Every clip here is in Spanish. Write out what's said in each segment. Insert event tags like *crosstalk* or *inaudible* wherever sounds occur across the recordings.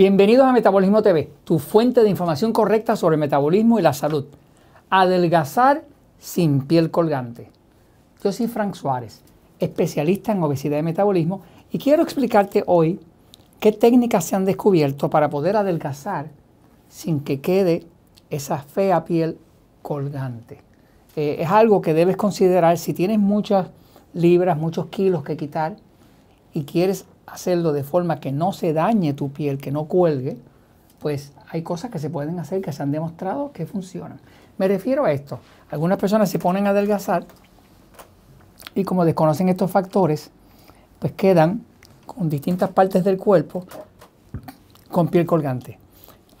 Bienvenidos a Metabolismo TV, tu fuente de información correcta sobre metabolismo y la salud. Adelgazar sin piel colgante. Yo soy Frank Suárez, especialista en obesidad y metabolismo, y quiero explicarte hoy qué técnicas se han descubierto para poder adelgazar sin que quede esa fea piel colgante. Eh, es algo que debes considerar si tienes muchas libras, muchos kilos que quitar y quieres hacerlo de forma que no se dañe tu piel, que no cuelgue, pues hay cosas que se pueden hacer que se han demostrado que funcionan. Me refiero a esto. Algunas personas se ponen a adelgazar y como desconocen estos factores, pues quedan con distintas partes del cuerpo con piel colgante.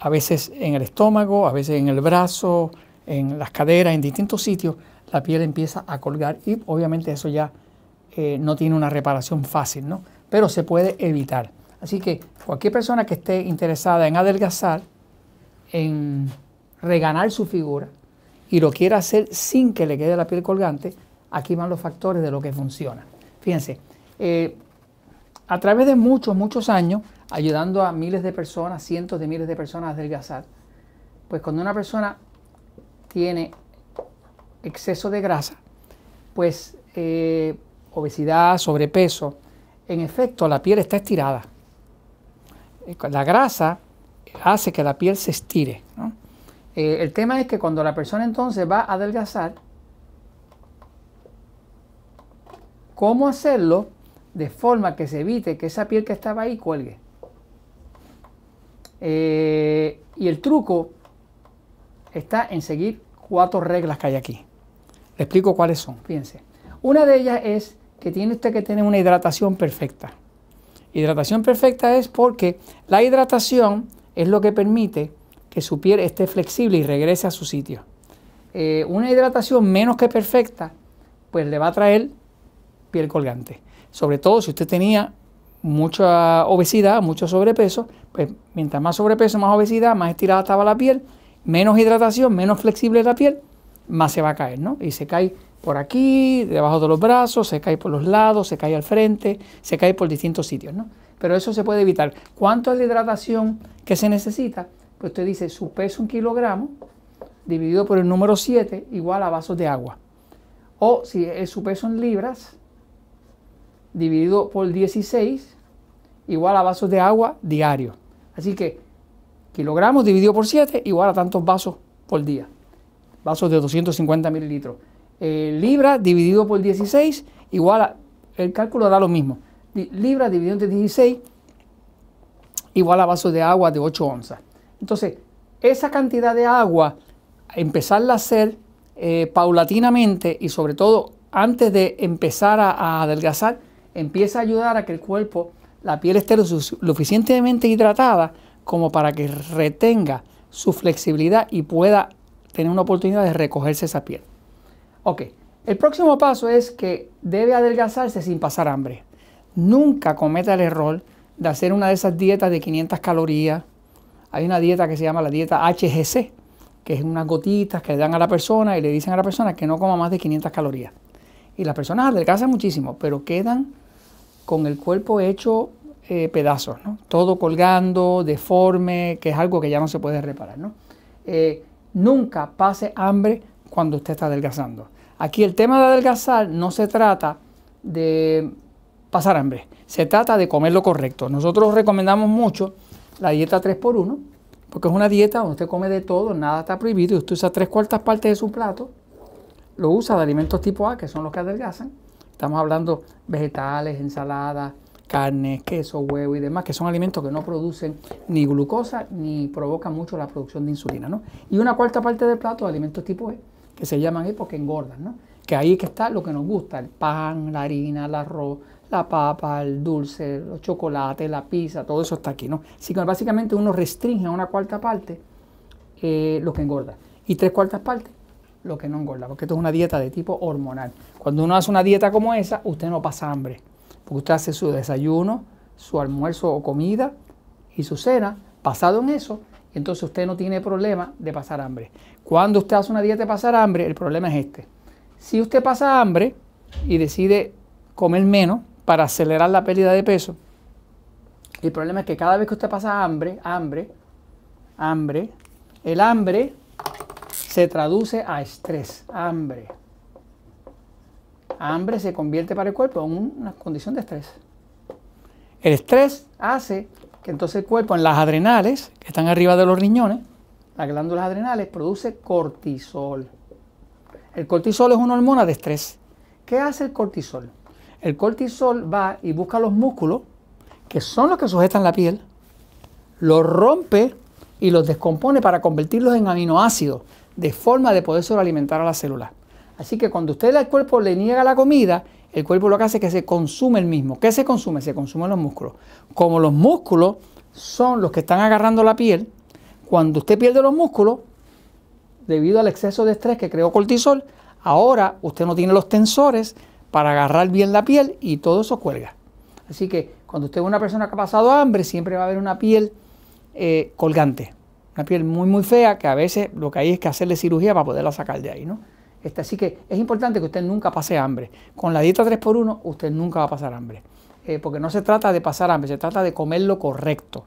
A veces en el estómago, a veces en el brazo, en las caderas, en distintos sitios, la piel empieza a colgar y obviamente eso ya eh, no tiene una reparación fácil, ¿no? pero se puede evitar. Así que cualquier persona que esté interesada en adelgazar, en reganar su figura y lo quiera hacer sin que le quede la piel colgante, aquí van los factores de lo que funciona. Fíjense, eh, a través de muchos, muchos años, ayudando a miles de personas, cientos de miles de personas a adelgazar, pues cuando una persona tiene exceso de grasa, pues eh, obesidad, sobrepeso, en efecto la piel está estirada. Eh, la grasa hace que la piel se estire. Eh, el tema es que cuando la persona entonces va a adelgazar, ¿cómo hacerlo de forma que se evite que esa piel que estaba ahí cuelgue? Eh, y el truco está en seguir cuatro reglas que hay aquí. Le explico cuáles son. Fíjense. Una de ellas es que tiene usted que tener una hidratación perfecta. Hidratación perfecta es porque la hidratación es lo que permite que su piel esté flexible y regrese a su sitio. Eh, una hidratación menos que perfecta, pues le va a traer piel colgante. Sobre todo si usted tenía mucha obesidad, mucho sobrepeso, pues mientras más sobrepeso, más obesidad, más estirada estaba la piel, menos hidratación, menos flexible la piel, más se va a caer, ¿no? Y se cae por aquí, debajo de los brazos, se cae por los lados, se cae al frente, se cae por distintos sitios, ¿no? Pero eso se puede evitar. ¿Cuánto es la hidratación que se necesita? Pues usted dice su peso en kilogramos dividido por el número 7 igual a vasos de agua. O si es su peso en libras dividido por 16 igual a vasos de agua diario. Así que kilogramos dividido por 7 igual a tantos vasos por día. Vasos de 250 mililitros. Eh, libra dividido por 16 igual a, el cálculo da lo mismo, libra dividido entre 16 igual a vasos de agua de 8 onzas. Entonces, esa cantidad de agua, empezarla a hacer eh, paulatinamente y sobre todo antes de empezar a, a, adelgazar, empieza a ayudar a que el cuerpo, la piel esté lo suficientemente hidratada como para que retenga su flexibilidad y pueda tener una oportunidad de recogerse esa piel. Ok, el próximo paso es que debe adelgazarse sin pasar hambre. Nunca cometa el error de hacer una de esas dietas de 500 calorías. Hay una dieta que se llama la dieta HGC, que es unas gotitas que le dan a la persona y le dicen a la persona que no coma más de 500 calorías. Y las personas adelgazan muchísimo, pero quedan con el cuerpo hecho eh, pedazos, ¿no? todo colgando, deforme, que es algo que ya no se puede reparar. ¿no? Eh, nunca pase hambre cuando usted está adelgazando. Aquí el tema de adelgazar no se trata de pasar hambre, se trata de comer lo correcto. Nosotros recomendamos mucho la dieta 3x1, porque es una dieta donde usted come de todo, nada está prohibido, y usted usa tres cuartas partes de su plato, lo usa de alimentos tipo A, que son los que adelgazan. Estamos hablando vegetales, ensaladas, carnes, queso, huevo y demás, que son alimentos que no producen ni glucosa ni provocan mucho la producción de insulina. ¿no? Y una cuarta parte del plato de alimentos tipo E, que se llaman ahí porque engordan, ¿no? Que ahí que está lo que nos gusta, el pan, la harina, el arroz, la papa, el dulce, los chocolates, la pizza, todo eso está aquí, ¿no? Así que básicamente uno restringe a una cuarta parte eh, lo que engorda y tres cuartas partes lo que no engorda, porque esto es una dieta de tipo hormonal. Cuando uno hace una dieta como esa, usted no pasa hambre, porque usted hace su desayuno, su almuerzo o comida y su cena, basado en eso, entonces usted no tiene problema de pasar hambre. Cuando usted hace una dieta de pasar hambre, el problema es este. Si usted pasa hambre y decide comer menos para acelerar la pérdida de peso, el problema es que cada vez que usted pasa hambre, hambre, hambre, el hambre se traduce a estrés, hambre. Hambre se convierte para el cuerpo en una condición de estrés. El estrés hace que entonces el cuerpo en las adrenales, que están arriba de los riñones, las glándulas adrenales, produce cortisol. El cortisol es una hormona de estrés. ¿Qué hace el cortisol? El cortisol va y busca los músculos, que son los que sujetan la piel, los rompe y los descompone para convertirlos en aminoácidos, de forma de poder sobrealimentar a la célula. Así que cuando usted al cuerpo le niega la comida, el cuerpo lo que hace es que se consume el mismo. ¿Qué se consume? Se consumen los músculos. Como los músculos son los que están agarrando la piel, cuando usted pierde los músculos, debido al exceso de estrés que creó cortisol, ahora usted no tiene los tensores para agarrar bien la piel y todo eso cuelga. Así que cuando usted es una persona que ha pasado hambre, siempre va a haber una piel eh, colgante, una piel muy, muy fea que a veces lo que hay es que hacerle cirugía para poderla sacar de ahí, ¿no? Este, así que es importante que usted nunca pase hambre. Con la dieta 3x1 usted nunca va a pasar hambre. Eh, porque no se trata de pasar hambre, se trata de comer lo correcto.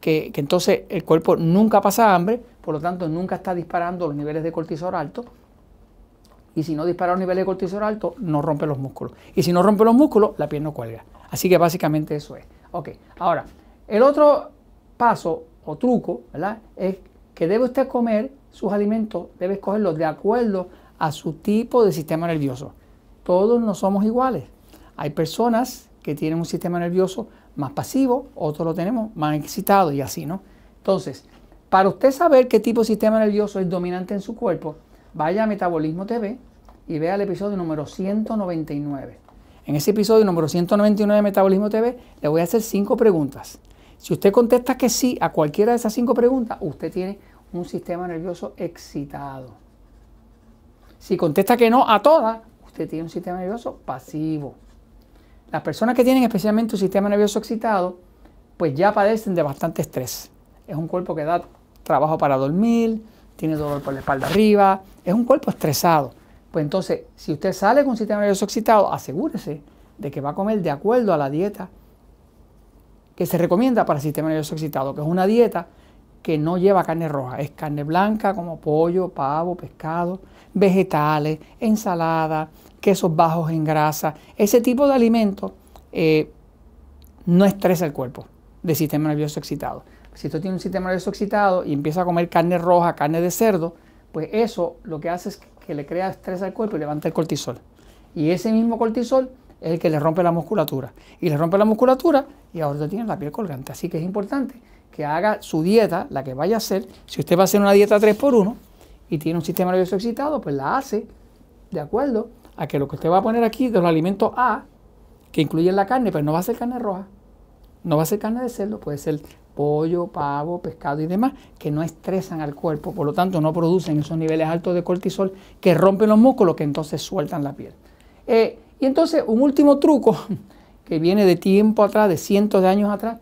Que, entonces el cuerpo nunca pasa hambre, por lo tanto nunca está disparando los niveles de cortisol alto. Y si no dispara los niveles de cortisol alto, no rompe los músculos. Y si no rompe los músculos, la piel no cuelga. Así que básicamente eso es. Ok, ahora, el otro paso o truco, Es que debe usted comer sus alimentos, debe escogerlos de acuerdo a su tipo de sistema nervioso. Todos no somos iguales. Hay personas que tienen un sistema nervioso más pasivo, otros lo tenemos más excitado y así, ¿no? Entonces, para usted saber qué tipo de sistema nervioso es dominante en su cuerpo, vaya a Metabolismo TV y vea el episodio número 199. En ese episodio número 199 de Metabolismo TV le voy a hacer cinco preguntas. Si usted contesta que sí a cualquiera de esas cinco preguntas, usted tiene un sistema nervioso excitado. Si contesta que no a todas, usted tiene un sistema nervioso pasivo. Las personas que tienen especialmente un sistema nervioso excitado, pues ya padecen de bastante estrés. Es un cuerpo que da trabajo para dormir, tiene dolor por la espalda arriba, es un cuerpo estresado. Pues entonces, si usted sale con un sistema nervioso excitado, asegúrese de que va a comer de acuerdo a la dieta que se recomienda para el sistema nervioso excitado, que es una dieta que no lleva carne roja, es carne blanca como pollo, pavo, pescado, vegetales, ensalada, quesos bajos en grasa. Ese tipo de alimentos eh, no estresa el cuerpo del sistema nervioso excitado. Si tú tiene un sistema nervioso excitado y empieza a comer carne roja, carne de cerdo, pues eso lo que hace es que le crea estrés al cuerpo y levanta el cortisol. Y ese mismo cortisol es el que le rompe la musculatura. Y le rompe la musculatura y ahora tiene la piel colgante. Así que es importante que haga su dieta, la que vaya a hacer. Si usted va a hacer una dieta 3x1 y tiene un sistema nervioso excitado, pues la hace de acuerdo a que lo que usted va a poner aquí de los alimentos A, que incluyen la carne, pero pues no va a ser carne roja, no va a ser carne de cerdo, puede ser pollo, pavo, pescado y demás, que no estresan al cuerpo, por lo tanto no producen esos niveles altos de cortisol que rompen los músculos, que entonces sueltan la piel. Eh, y entonces un último truco *laughs* que viene de tiempo atrás, de cientos de años atrás,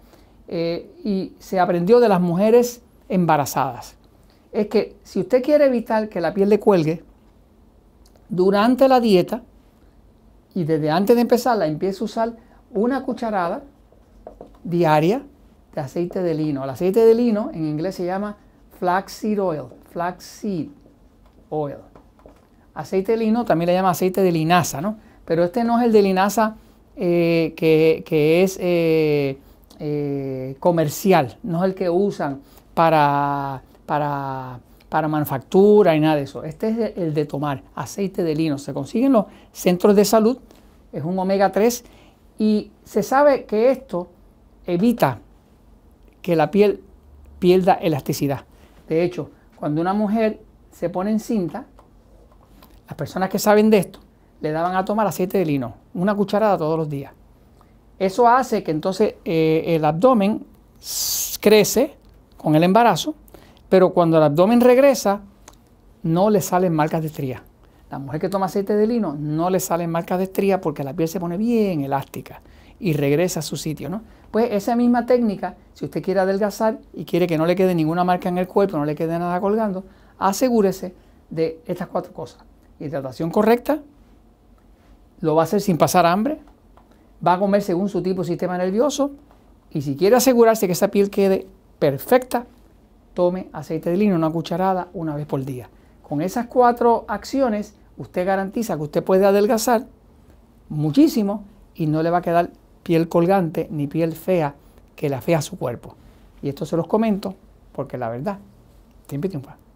eh, y se aprendió de las mujeres embarazadas. Es que si usted quiere evitar que la piel le cuelgue, durante la dieta y desde antes de empezarla empieza a usar una cucharada diaria de aceite de lino. El aceite de lino en inglés se llama flaxseed oil, flaxseed oil. Aceite de lino también le llama aceite de linaza, ¿no? Pero este no es el de linaza eh, que, es... Eh, eh, comercial, no es el que usan para, para, para manufactura y nada de eso. Este es el de tomar, aceite de lino. Se consigue en los centros de salud, es un omega 3 y se sabe que esto evita que la piel pierda elasticidad. De hecho, cuando una mujer se pone en cinta, las personas que saben de esto le daban a tomar aceite de lino, una cucharada todos los días. Eso hace que entonces eh, el abdomen crece con el embarazo, pero cuando el abdomen regresa, no le salen marcas de estría. La mujer que toma aceite de lino no le salen marcas de estría porque la piel se pone bien elástica y regresa a su sitio, ¿no? Pues esa misma técnica, si usted quiere adelgazar y quiere que no le quede ninguna marca en el cuerpo, no le quede nada colgando, asegúrese de estas cuatro cosas. Hidratación correcta, lo va a hacer sin pasar hambre, va a comer según su tipo de sistema nervioso y si quiere asegurarse que esa piel quede perfecta, tome aceite de lino, una cucharada una vez por día. Con esas cuatro acciones, usted garantiza que usted puede adelgazar muchísimo y no le va a quedar piel colgante ni piel fea que la fea a su cuerpo. Y esto se los comento porque la verdad siempre triunfa.